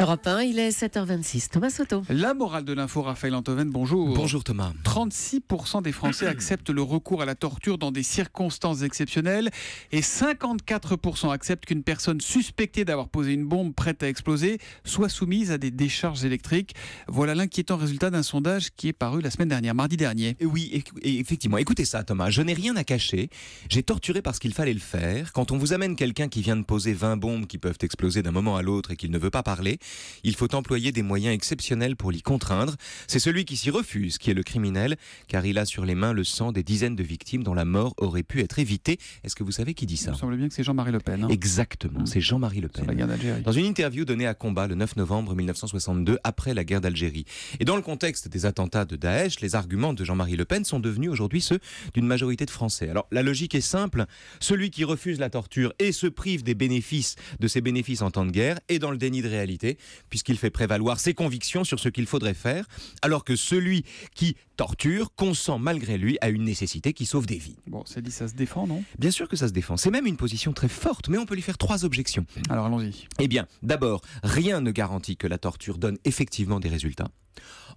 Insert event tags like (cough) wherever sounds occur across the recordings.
Europe 1, il est 7h26. Thomas Soto. La morale de l'info, Raphaël Antoven, bonjour. Bonjour Thomas. 36% des Français (coughs) acceptent le recours à la torture dans des circonstances exceptionnelles et 54% acceptent qu'une personne suspectée d'avoir posé une bombe prête à exploser soit soumise à des décharges électriques. Voilà l'inquiétant résultat d'un sondage qui est paru la semaine dernière, mardi dernier. oui, effectivement. Écoutez ça Thomas, je n'ai rien à cacher. J'ai torturé parce qu'il fallait le faire. Quand on vous amène quelqu'un qui vient de poser 20 bombes qui peuvent exploser d'un moment à l'autre et qu'il ne veut pas parler, il faut employer des moyens exceptionnels pour l'y contraindre. C'est celui qui s'y refuse qui est le criminel, car il a sur les mains le sang des dizaines de victimes dont la mort aurait pu être évitée. Est-ce que vous savez qui dit ça Il me semble bien que c'est Jean-Marie Le Pen. Hein. Exactement, mmh. c'est Jean-Marie Le Pen. Dans une interview donnée à Combat le 9 novembre 1962, après la guerre d'Algérie. Et dans le contexte des attentats de Daesh, les arguments de Jean-Marie Le Pen sont devenus aujourd'hui ceux d'une majorité de Français. Alors la logique est simple, celui qui refuse la torture et se prive des bénéfices de ses bénéfices en temps de guerre est dans le déni de réalité puisqu'il fait prévaloir ses convictions sur ce qu'il faudrait faire, alors que celui qui torture consent malgré lui à une nécessité qui sauve des vies. Bon, c'est dit, ça se défend, non Bien sûr que ça se défend. C'est même une position très forte, mais on peut lui faire trois objections. Alors allons-y. Eh bien, d'abord, rien ne garantit que la torture donne effectivement des résultats.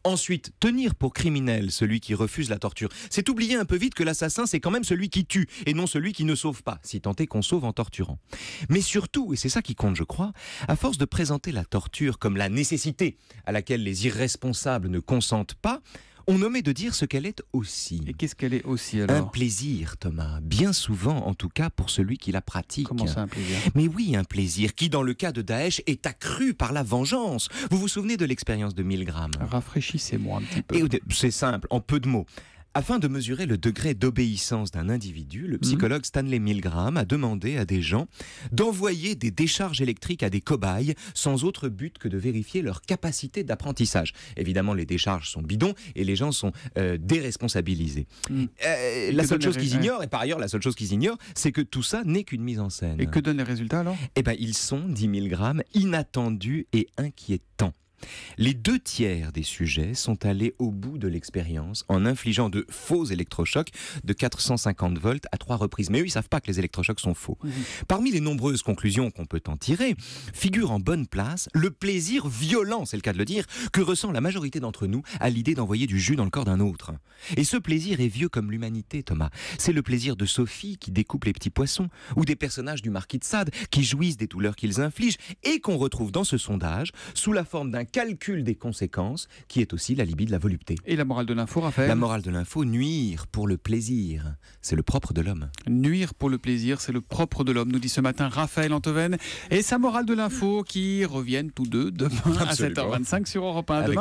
Ensuite, tenir pour criminel celui qui refuse la torture. C'est oublier un peu vite que l'assassin, c'est quand même celui qui tue et non celui qui ne sauve pas, si tant est qu'on sauve en torturant. Mais surtout, et c'est ça qui compte, je crois, à force de présenter la torture comme la nécessité à laquelle les irresponsables ne consentent pas, on omet de dire ce qu'elle est aussi. Et qu'est-ce qu'elle est aussi alors Un plaisir, Thomas. Bien souvent, en tout cas, pour celui qui la pratique. Comment un plaisir Mais oui, un plaisir qui, dans le cas de Daesh, est accru par la vengeance. Vous vous souvenez de l'expérience de Milgram Rafraîchissez-moi un petit peu. C'est simple, en peu de mots. Afin de mesurer le degré d'obéissance d'un individu, le psychologue Stanley Milgram a demandé à des gens d'envoyer des décharges électriques à des cobayes sans autre but que de vérifier leur capacité d'apprentissage. Évidemment, les décharges sont bidons et les gens sont euh, déresponsabilisés. Mm. Euh, la seule chose qu'ils ignorent, et par ailleurs la seule chose qu'ils ignorent, c'est que tout ça n'est qu'une mise en scène. Et que donnent les résultats alors Eh bien, ils sont, dit Milgram, inattendus et inquiétants. Les deux tiers des sujets sont allés au bout de l'expérience en infligeant de faux électrochocs de 450 volts à trois reprises. Mais eux, ils savent pas que les électrochocs sont faux. Mhm. Parmi les nombreuses conclusions qu'on peut en tirer, figure en bonne place le plaisir violent, c'est le cas de le dire, que ressent la majorité d'entre nous à l'idée d'envoyer du jus dans le corps d'un autre. Et ce plaisir est vieux comme l'humanité, Thomas. C'est le plaisir de Sophie qui découpe les petits poissons, ou des personnages du marquis de Sade qui jouissent des douleurs qu'ils infligent et qu'on retrouve dans ce sondage sous la forme d'un calcul des conséquences, qui est aussi la libye de la volupté. Et la morale de l'info, Raphaël La morale de l'info, nuire pour le plaisir, c'est le propre de l'homme. Nuire pour le plaisir, c'est le propre de l'homme, nous dit ce matin Raphaël Antoven et sa morale de l'info qui reviennent tous deux demain à 7h25 sur Europe 1. Avec